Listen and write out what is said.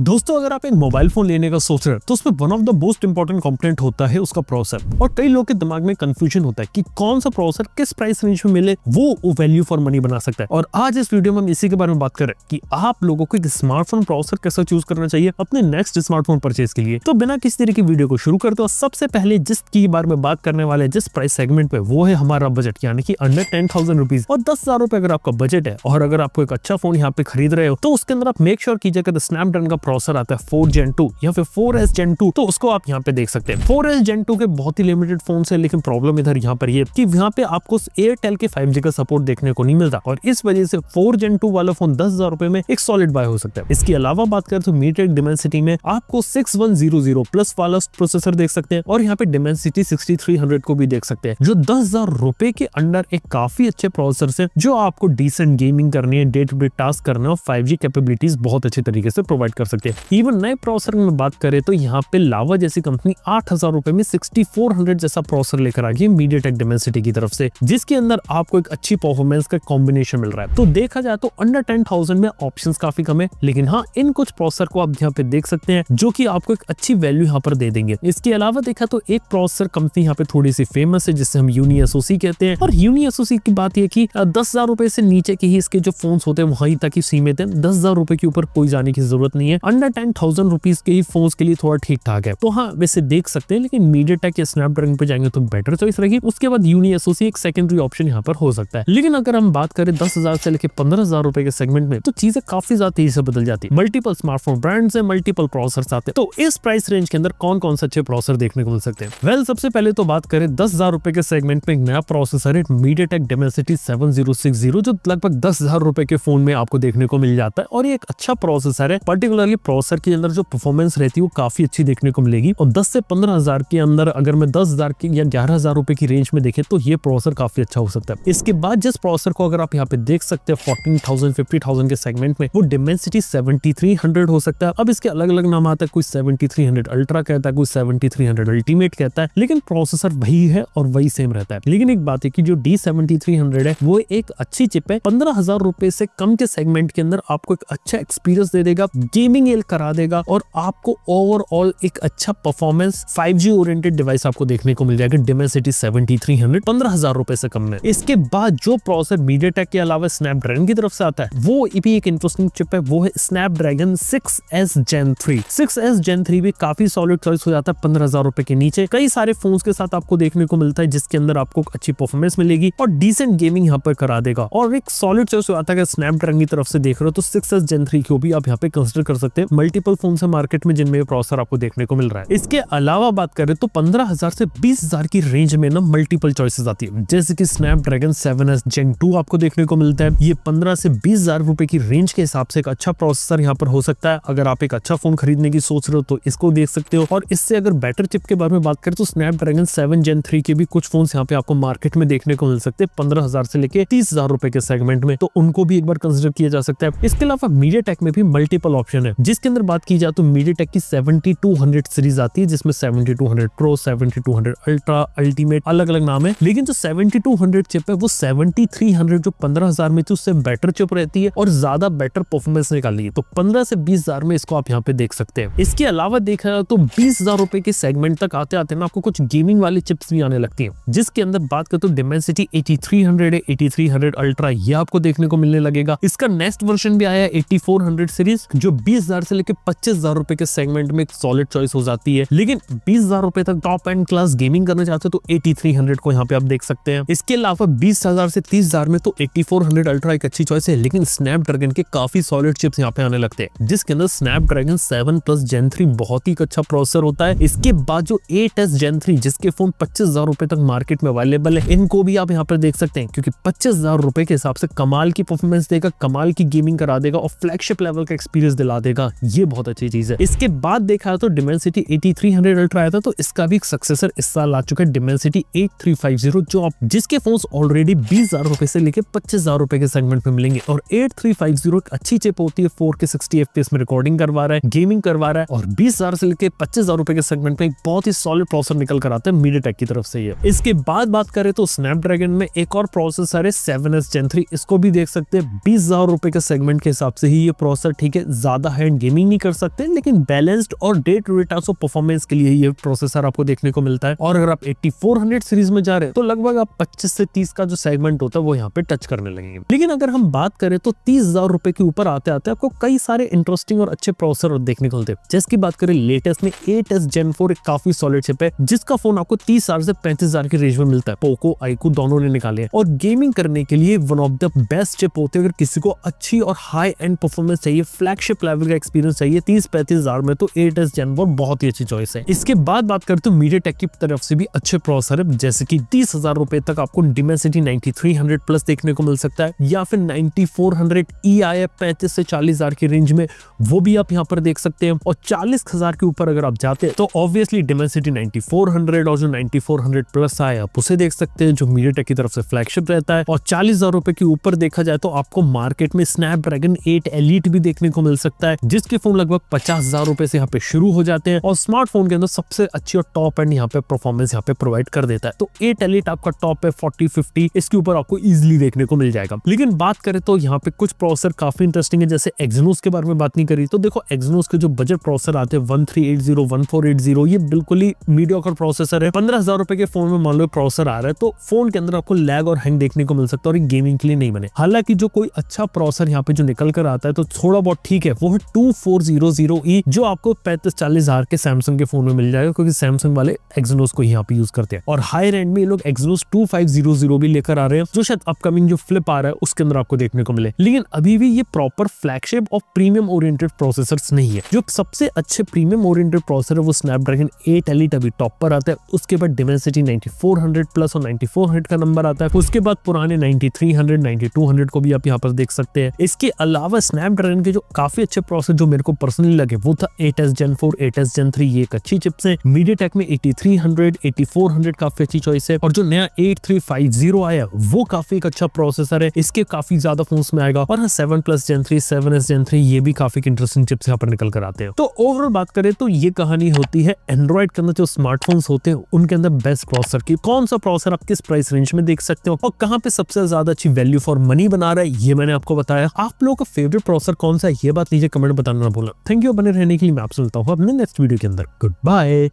दोस्तों अगर आप एक मोबाइल फोन लेने का सोच रहे हो तो उसमें one of the most important component होता है उसका प्रोसेसर और कई लोगों के दिमाग में कंफ्यूजन होता है कि कौन सा प्रोसेसर किस प्राइस रेंज में मिले वो वैल्यू फॉर मनी बना सकता है और आज इस वीडियो में हम इसी के बारे में बात करें कि आप लोगों को एक स्मार्टफोन प्रोसेसर कैसा चूज करना चाहिए अपने नेक्स्ट स्मार्टफोन परचेज के लिए तो बिना किसी तरह की वीडियो को शुरू करते हो सबसे पहले की बारे में बात करने वाले जिस प्राइस सेगमेंट पे वो है हमारा बजट यानी कि अंडर टेन थाउजेंड रुपीज और दस हजार रुपए अगर आपका बजट है और अगर आपको एक अच्छा फोन यहाँ पे खरीद रहे हो तो उसके अंदर आप मेक श्योर कीजिएगा स्नैपड्रैगन का प्रोसेसर आता है फोर जेन टू या फिर फोर एस जेन टू तो उसको आप यहाँ पे देख सकते हैं फोर एस जेन टू के बहुत ही लिमिटेड फोन है लेकिन प्रॉब्लम इधर यहाँ पर ये कि यहाँ पे आपको एयरटेल के फाइव का सपोर्ट देखने को नहीं मिलता और इस वजह से फोर जेन टू वाला फोन दस हजार रुपए में एक सॉलिड बाय हो सकता है इसके अलावा बात करें तो मीटेक डिमेंसिटी में आपको six one zero zero plus वाला प्रोसेसर देख सकते हैं और यहाँ पे डिमेंसिटी सिक्सटी थ्री हंड्रेड को भी देख सकते हैं जो दस हजार रुपए के अंडर एक काफी अच्छे प्रोसेसर है जो आपको डिसेंट गेमिंग करनी है डे टू डे टास्क करना है और फाइव जी कैपेबिलिटीज बहुत अच्छे तरीके से प्रोवाइड कर सकते हैं इवन नए प्रोसेसर में बात करें तो यहाँ पे लावा जैसी कंपनी आठ हजार रुपए में सिक्सटी फोर हंड्रेड जैसा प्रोसेसर लेकर आ गई मीडिया टेक डेमेंसिटी की तरफ से जिसके अंदर आपको एक अच्छी परफॉर्मेंस का कॉम्बिनेशन मिल रहा है तो देखा जाए तो अंडर टेन थाउजेंड में ऑप्शन काफी कम है लेकिन हाँ इन कुछ प्रोसेसर को आप यहाँ पे देख सकते हैं जो की आपको एक अच्छी वैल्यू यहाँ पर दे देंगे इसके अलावा देखा तो एक प्रोसेसर कंपनी यहाँ पे थोड़ी सी फेमस है जिसे हम यूनि एसओसी कहते हैं और यूनि एसओसी की बात यह की दस हजार रुपए से नीचे के ही इसके जो फोन होते हैं वहीं तक ही सीमित है दस हजार रुपए के ऊपर कोई जाने की जरूरत नहीं है अंडर टेन थाउजेंड रुपीज के ही फोन के लिए थोड़ा ठीक ठाक है तो हाँ वैसे देख सकते हैं लेकिन मीडिया टेक या स्नैपड्रैगन पे जाएंगे तो बेटर चॉइस रहेगी उसके बाद यूनी एसोसी एक सेकेंडरी ऑप्शन यहाँ पर हो सकता है लेकिन अगर हम बात करें दस हजार से लेकर पंद्रह हजार रुपए के सेगमेंट में तो चीजें काफी ज्यादा तेजी से बदल जाती है मल्टीपल स्मार्टफोन ब्रांड्स है मल्टीपल प्रोसेसर आते हैं तो इस प्राइस रेंज के अंदर कौन कौन से अच्छे प्रोसेसर देखने को मिल सकते हैं वेल सबसे पहले तो बात करें दस हजार रुपए के सेगमेंट में एक नया प्रोसेसर है MediaTek Dimensity seven zero six zero जो लगभग दस हजार रुपए के फोन में आपको देखने को मिल जाता है और ये एक अच्छा प्रोसेसर है पर्टिकुलरली ये प्रोसेसर के अंदर जो परफॉर्मेंस रहती है वो काफी अच्छी देखने को मिलेगी और 10 से पंद्रह हजार के अंदर अगर मैं दस हजार की या ग्यारह हजार रुपए की रेंज में देखे तो ये प्रोसेसर काफी अच्छा हो सकता है इसके बाद जिस प्रोसेसर को अगर आप यहाँ पे देख सकते हैं फोर्टीन थाउजेंड के सेगमेंट में वो डिमेंसिटी सेवेंटी हो सकता है अब इसके अलग अलग नाम आता है कोई सेवेंटी थ्री हंड्रेड अल्ट्रा कहता है कोई सेवेंटी थ्री हंड्रेड अल्टीमेट कहता है लेकिन प्रोसेसर वही है और वही सेम रहता है लेकिन एक बात है की जो डी सेवेंटी थ्री हंड्रेड है वो एक अच्छी चिप है पंद्रह हजार रुपए से कम के सेगमेंट के अंदर आपको एक अच्छा एक्सपीरियंस दे देगा गेमिंग स्टीयरिंग एल करा देगा और आपको ओवरऑल एक अच्छा परफॉर्मेंस 5G ओरिएंटेड डिवाइस आपको देखने को मिल जाएगा डिमेसिटी सेवेंटी थ्री हंड्रेड पंद्रह हजार रुपए से कम में इसके बाद जो प्रोसेसर मीडिया के अलावा स्नैपड्रैगन की तरफ से आता है वो भी एक इंटरेस्टिंग चिप है वो है स्नैप ड्रैगन सिक्स एस जेन थ्री सिक्स एस जेन थ्री भी काफी सॉलिड चॉइस हो जाता है पंद्रह हजार रुपए के नीचे कई सारे फोन के साथ आपको देखने को मिलता है जिसके अंदर आपको अच्छी परफॉर्मेंस मिलेगी और डिसेंट गेमिंग यहाँ पर करा देगा और एक सॉलिड चॉइस हो जाता है स्नैप ड्रैगन की तरफ से देख रहे हो तो सिक्स एस जेन थ्री को भी आप यहाँ पे कंसिडर कर सकते सकते हैं मल्टीपल फोन है मार्केट में जिनमें प्रोसेसर आपको देखने को मिल रहा है इसके अलावा बात करें तो पंद्रह हजार से बीस हजार की रेंज में ना मल्टीपल चॉइसेस आती है जैसे कि dragon seven S gen two आपको देखने को मिलता है ये पंद्रह से बीस हजार रुपए की रेंज के हिसाब से एक अच्छा प्रोसेसर यहाँ पर हो सकता है अगर आप एक अच्छा फोन खरीदने की सोच रहे हो तो इसको देख सकते हो और इससे अगर बैटर चिप के बारे में बात करें तो Snapdragon seven gen three के भी कुछ फोन यहाँ पे आपको मार्केट में देखने को मिल सकते हैं पंद्रह हजार से लेके तीस हजार रुपए के सेगमेंट में तो उनको भी एक बार कंसिडर किया जा सकता है इसके अलावा मीडिया टेक में भी मल्टीपल ऑप्शन है जिसके अंदर बात की जाए तो मीडिया टेक की 7200 सीरीज आती है जिसमें 7200 प्रो 7200 अल्ट्रा अल्टीमेट अलग अलग नाम है लेकिन जो 7200 चिप है वो 7300 जो 15000 में थी उससे बेटर चिप रहती है और ज्यादा बेटर परफॉर्मेंस निकाली है तो 15 से 20000 में इसको आप यहाँ पे देख सकते हैं इसके अलावा देखा जाए तो बीस हजार के सेगमेंट तक आते आते ना आपको कुछ गेमिंग वाली चिप्स भी आने लगती है जिसके अंदर बात करते तो Dimensity eighty three hundred eighty three hundred ultra ये आपको देखने को मिलने लगेगा इसका नेक्स्ट वर्जन भी आया एटी फोर हंड्रेड सीरीज जो बीस 20,000 से लेकर पच्चीस हजार रुपए के सेगमेंट में एक सॉलिड चॉइस हो जाती है लेकिन बीस हजार रुपए तक टॉप एंड क्लास गेमिंग करना चाहते हो तो एटी थ्री हंड्रेड को यहाँ पे आप देख सकते हैं इसके अलावा बीस हजार से तीस हजार में तो 8400 फोर हंड्रेड अल्ट्रा एक अच्छी चॉइस है लेकिन स्नैपड्रैगन के काफी सॉलिड चिप्स यहाँ पे आने लगते हैं जिसके अंदर स्नैपड्रैगन सेवन प्लस जेन थ्री बहुत ही अच्छा प्रोसेसर होता है इसके बाद जो एट एस जेन थ्री जिसके फोन पच्चीस हजार रुपए तक मार्केट में अवेलेबल है इनको भी आप यहाँ पर देख सकते हैं क्योंकि पच्चीस हजार रुपए के हिसाब से कमाल की परफॉर्मेंस देगा कमाल की गेमिंग करा देगा और फ्लैगशिप लेवल का एक्सपीरियंस दिला देगा देगा ये बहुत अच्छी चीज है इसके बाद देखा तो Dimensity eighty three hundred ultra आया था तो इसका भी एक सक्सेसर इस साल आ चुका है Dimensity eight three five zero जो आप जिसके फोन ऑलरेडी बीस हजार रुपए से लेकर पच्चीस हजार रुपए के सेगमेंट में मिलेंगे और एट थ्री फाइव जीरो अच्छी चिप होती है फोर के सिक्सटी एफ में रिकॉर्डिंग करवा रहा है गेमिंग करवा रहा है और बीस हजार से लेकर पच्चीस हजार रुपए के सेगमेंट में बहुत ही सॉलिड प्रोसेसर निकल कर आता है मीडिया की तरफ से ये इसके बाद बात करें तो स्नैपड्रैगन में एक और प्रोसेसर है सेवन एस जेन थ्री इसको भी देख सकते हैं बीस हजार रुपए के सेगमेंट के हिसाब से ही ये प्रोसेसर ठीक है ज्यादा हैंड गेमिंग नहीं कर सकते लेकिन बैलेंस्ड और day to day task performance के लिए ये प्रोसेसर आपको देखने को मिलता है और अगर आप 8400 सीरीज में जा रहे हैं तो लगभग आप 25 से 30 का जो सेगमेंट होता है वो यहाँ पे टच करने लगेंगे लेकिन अगर हम बात करें तो तीस हजार रुपए के ऊपर आते आते आपको कई सारे इंटरेस्टिंग और अच्छे प्रोसेसर देखने को मिलते हैं जिसकी बात करें लेटेस्ट में एट एस जेन फोर काफी सॉलिड चिप है जिसका फोन आपको तीस हजार से पैंतीस हजार की रेंज में मिलता है पोको आईको दोनों ने निकाले और गेमिंग करने के लिए one of the best chip होते हैं अगर किसी को अच्छी और हाई एंड परफॉर्मेंस चाहिए फ्लैगशिप लेवल का एक्सपीरियंस चाहिए तीस पैंतीस हजार में तो एट एस जेन बोर्ड बहुत ही अच्छी चॉइस है इसके बाद बात करते हो मीडिया टेक की तरफ से भी अच्छे प्रोसेसर है जैसे की तीस हजार रुपए तक आपको Dimensity ninety three hundred plus देखने को मिल सकता है या फिर ninety four hundred E I F पैंतीस से चालीस हजार की रेंज में वो भी आप यहाँ पर देख सकते हैं और चालीस हजार के ऊपर अगर आप जाते हैं तो obviously Dimensity ninety four hundred और जो नाइनटी फोर हंड्रेड प्लस आए आप उसे देख सकते हैं जो मीडिया टेक की तरफ से फ्लैगशिप रहता है और चालीस हजार रुपए के ऊपर देखा जाए तो आपको मार्केट में स्नैप ड्रैगन एट एलिट भी देखने को मिल सकता है जिसके फोन लगभग पचास हजार रुपए से यहाँ पे शुरू हो जाते हैं और स्मार्टफोन के अंदर सबसे अच्छी और टॉप एंड यहाँ पे परफॉर्मेंस यहाँ पे प्रोवाइड कर देता है तो एट एलिट आपका टॉप है फोर्टी फिफ्टी इसके ऊपर आपको इजिली देखने को मिल जाएगा लेकिन बात करें तो यहाँ पे कुछ प्रोसेसर काफी इंटरेस्टिंग है जैसे एक्जनोस के बारे में बात नहीं करी तो देखो एक्सनोस के जो बजट प्रोसेसर आते हैं one three eight zero one four eight zero ये बिल्कुल ही मीडिया प्रोसेसर है पंद्रह हजार रुपए के फोन में मान लो प्रोसेसर आ रहा है तो फोन के अंदर आपको लैग और हैंग देखने को मिल सकता है और गेमिंग के लिए नहीं बने हालांकि जो कोई अच्छा प्रोसेसर यहाँ पे जो निकल कर आता है तो थोड़ा बहुत ठीक है वो है 2400E जो आपको पैंतीस चालीस हजार के सैमसंग के फोन में मिल जाएगा क्योंकि सैमसंग वाले एक्सनोस को यहाँ पे यूज करते हैं और हाई रेंड में ये लोग एक्सनोस 2500 भी लेकर आ रहे हैं जो शायद अपकमिंग जो फ्लिप आ रहा है उसके अंदर आपको देखने को मिले लेकिन अभी भी ये प्रॉपर फ्लैगशिप और प्रीमियम ओरियंटेड प्रोसेसर नहीं है जो सबसे अच्छे प्रीमियम ओरियंटेड प्रोसेसर है वो स्नैपड्रैगन एट एलिट अभी टॉप पर आता है उसके बाद डिमेंसिटी 9400 प्लस और 9400 का नंबर आता है उसके बाद पुराने 9300 9200 को भी आप यहाँ पर देख सकते हैं इसके अलावा स्नैपड्रैगन के जो काफी अच्छे और से जो मेरे को पर्सनली लगे वो था एट एस जेन फोर एट एस जेन थ्री ये एक अच्छी चिप्स है मीडिया टेक में eighty three hundred eighty four hundred काफी अच्छी चॉइस है और जो नया एट थ्री फाइव जीरो आया वो काफी एक अच्छा प्रोसेसर है इसके काफी ज्यादा फोन में आएगा और हाँ सेवन प्लस जेन थ्री सेवन एस जेन थ्री ये भी काफी इंटरेस्टिंग चिप्स यहाँ पर निकल कर आते हैं तो ओवरऑल बात करें तो ये कहानी होती है एंड्रॉइड के अंदर जो स्मार्टफोन होते हैं उनके अंदर बेस्ट प्रोसेसर की कौन सा प्रोसेसर आप किस प्राइस रेंज में देख सकते हो और कहाँ पे सबसे ज्यादा अच्छी वैल्यू फॉर मनी बना रहा है ये मैंने आपको बताया आप लोगों का फेवरेट प्रोसेसर कौन सा है ये बात नीचे कमेंट कमेंट बताना ना भूलना थैंक यू बने रहने के लिए मैं आप सुनता हूँ अपने नेक्स्ट वीडियो के अंदर गुड बाय